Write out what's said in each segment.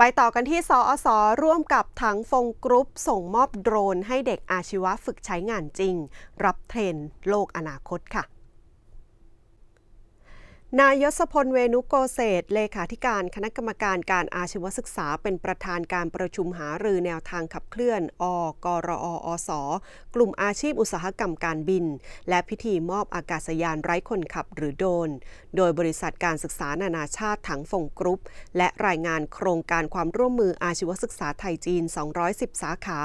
ไปต่อกันที่สอสอร่วมกับถังฟงกรุ๊ป ส่งมอบโดรนให้เด็กอาชีวะฝึกใช้งานจริง รับเทรนโลกอนาคตค่ะนายศพลเวนุโกเศษเลขาธิการคณะกรรมการการอาชีวศึกษา เป็นประธานการประชุมหารือแนวทางขับเคลื่อน อกรออส กลุ่มอาชีพอุตสาหกรรมการบิน และพิธีมอบอากาศยานไร้คนขับหรือโดน โดยบริษัทการศึกษานานาชาติถังฟงกรุ๊ปและรายงานโครงการความร่วมมืออาชีวศึกษาไทยจีน210สาขา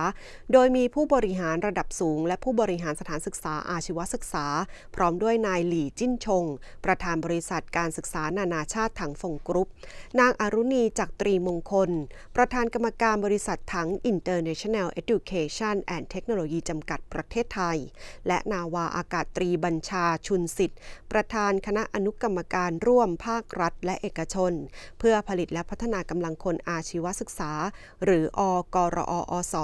โดยมีผู้บริหารระดับสูง และผู้บริหารสถานศึกษาอาชีวศึกษา พร้อมด้วยนายหลี่จิ้นชงประธานบริษัทัทการศึกษานานาชาติถังฟงกรุ๊ปนางอารุณีจากตรีมงคล ประธานกรรมการบริษัทถัง International Education and Technology จำกัดประเทศไทย และนาวาอากาศตรีบัญชาชุนสิทธิ์ ประธานคณะอนุกรรมการร่วมภาครัฐและเอกชน เพื่อผลิตและพัฒนากำลังคนอาชีวศึกษา หรืออกรออส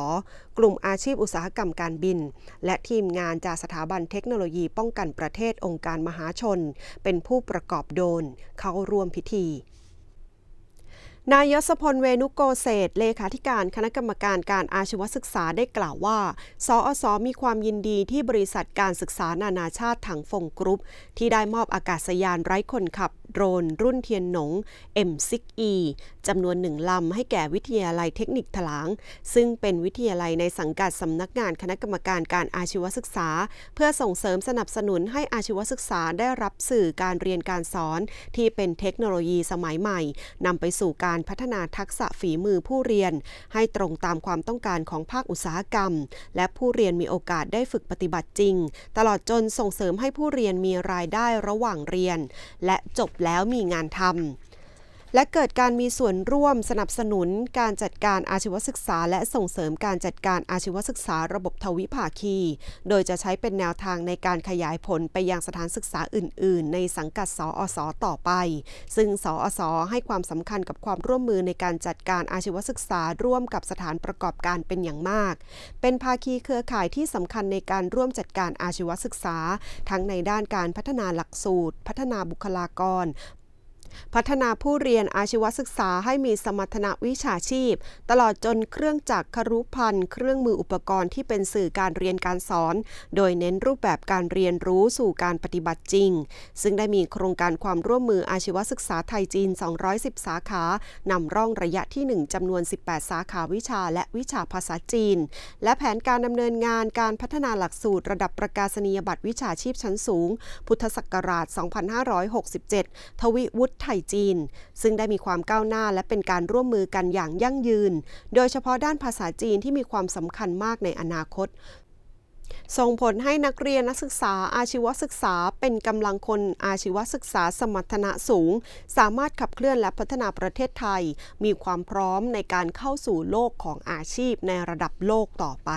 กลุ่มอาชีพอุตสาหกรรมการบิน และทีมงานจากสถาบันเทคโนโลยีป้องกันประเทศองค์การมหาชน เป็นผู้ประกอบโดน เข้าร่วมพิธีนายศพลเวนุโกเศษเลขาธิการคณะกรรมการการอาชีวศึกษาได้กล่าวว่าสอสอมีความยินดีที่บริษัทการศึกษานานาชาติถังฟงกรุ๊ป ที่ได้มอบอากาศยานไร้คนขับโดรนรุ่นเทียนหนง M6E จำนวนหนึ่งลำให้แก่วิทยาลัยเทคนิคถลาง ซึ่งเป็นวิทยาลัยในสังกัดสำนักงานคณะกรรมการการอาชีวศึกษา เพื่อส่งเสริมสนับสนุนให้อาชีวศึกษาได้รับสื่อการเรียนการสอน ที่เป็นเทคโนโลยีสมัยใหม่นำไปสู่การการพัฒนาทักษะฝีมือผู้เรียนให้ตรงตามความต้องการของภาคอุตสาหกรรมและผู้เรียนมีโอกาสได้ฝึกปฏิบัติจริงตลอดจนส่งเสริมให้ผู้เรียนมีรายได้ระหว่างเรียนและจบแล้วมีงานทำและเกิดการมีส่วนร่วมสนับสนุนการจัดการอาชีวศึกษาและส่งเสริมการจัดการอาชีวศึกษาระบบทวิภาคี โดยจะใช้เป็นแนวทางในการขยายผลไปยังสถานศึกษาอื่น ๆ ในสังกัดสอสต่อไป ซึ่งสอสให้ความสำคัญกับความร่วมมือในการจัดการอาชีวศึกษาร่วมกับสถานประกอบการเป็นอย่างมาก เป็นภาคีเครือข่ายที่สำคัญในการร่วมจัดการอาชีวศึกษาทั้งในด้านการพัฒนาหลักสูตร พัฒนาบุคลากรพัฒนาผู้เรียนอาชีวศึกษาให้มีสมรรถนะวิชาชีพตลอดจนเครื่องจักรครุพันธ์เครื่องมืออุปกรณ์ที่เป็นสื่อการเรียนการสอน โดยเน้นรูปแบบการเรียนรู้สู่การปฏิบัติจริง ซึ่งได้มีโครงการความร่วมมืออาชีวศึกษาไทยจีน 210 สาขา นำร่องระยะที่ 1 จำนวน 18 สาขาวิชาและวิชาภาษาจีน และแผนการดำเนินงานการพัฒนาหลักสูตรระดับประกาศนียบัตรวิชาชีพชั้นสูง พุทธศักราช 2567 ทวิวุฒทยจีนซึ่งได้มีความก้าวหน้าและเป็นการร่วมมือกันอย่างยั่งยืน โดยเฉพาะด้านภาษาจีนที่มีความสำคัญมากในอนาคต ส่งผลให้นักเรียนนักศึกษาอาชีวศึกษาเป็นกำลังคนอาชีวศึกษาสมรรถนะสูง สามารถขับเคลื่อนและพัฒนาประเทศไทย มีความพร้อมในการเข้าสู่โลกของอาชีพในระดับโลกต่อไป